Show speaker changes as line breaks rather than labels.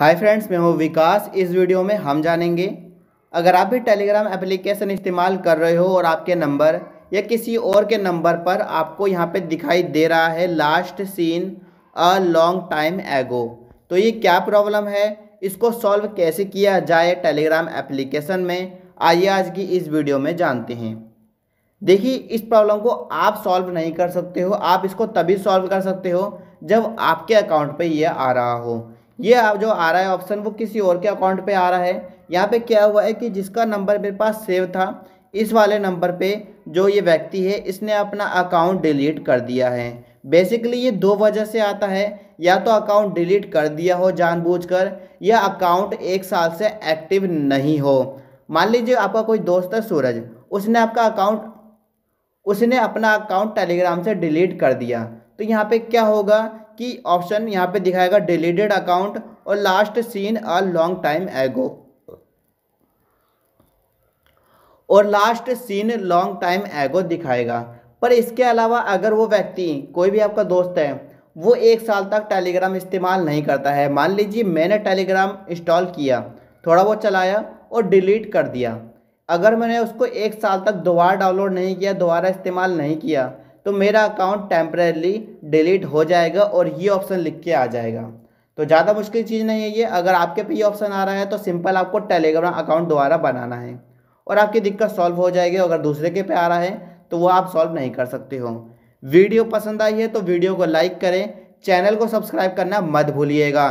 hi friends मैं हूँ विकास इस वीडियो में हम जानेंगे अगर आप भी टेलीग्राम एप्लीकेशन इस्तेमाल कर रहे हो और आपके नंबर या किसी और के नंबर पर आपको यहाँ पे दिखाई दे रहा है last seen a long time ago तो ये क्या प्रॉब्लम है इसको सॉल्व कैसे किया जाए टेलीग्राम एप्लीकेशन में आइए आज की इस वीडियो में जानते हैं देखिए इस प्रॉब्लम को आप सॉल्व नहीं कर सकते हो आप इसको तभी सॉल्व कर सकते हो जब आपके अकाउंट पर यह आ रहा हो ये जो आ रहा है ऑप्शन वो किसी और के अकाउंट पे आ रहा है यहाँ पे क्या हुआ है कि जिसका नंबर मेरे पास सेव था इस वाले नंबर पे जो ये व्यक्ति है इसने अपना अकाउंट डिलीट कर दिया है बेसिकली ये दो वजह से आता है या तो अकाउंट डिलीट कर दिया हो जानबूझकर या अकाउंट एक साल से एक्टिव नहीं हो मान लीजिए आपका कोई दोस्त है सूरज उसने आपका अकाउंट उसने अपना अकाउंट टेलीग्राम से डिलीट कर दिया तो यहाँ पे क्या होगा की ऑप्शन यहाँ पे दिखाएगा डिलीटेड अकाउंट और last seen a long time ago और लास्ट सीन लॉन्ग टाइम एगो दिखाएगा पर इसके अलावा अगर वो व्यक्ति कोई भी आपका दोस्त है वो एक साल तक टेलीग्राम इस्तेमाल नहीं करता है मान लीजिए मैंने टेलीग्राम इंस्टॉल किया थोड़ा बहुत चलाया और डिलीट कर दिया अगर मैंने उसको एक साल तक दोबारा डाउनलोड नहीं किया दोबारा इस्तेमाल नहीं किया तो मेरा अकाउंट टेम्परेली डिलीट हो जाएगा और ये ऑप्शन लिख के आ जाएगा तो ज़्यादा मुश्किल चीज़ नहीं है ये अगर आपके पे ये ऑप्शन आ रहा है तो सिंपल आपको टेलीग्राम अकाउंट दोबारा बनाना है और आपकी दिक्कत सॉल्व हो जाएगी अगर दूसरे के पे आ रहा है तो वो आप सॉल्व नहीं कर सकते हो वीडियो पसंद आई है तो वीडियो को लाइक करें चैनल को सब्सक्राइब करना मत भूलिएगा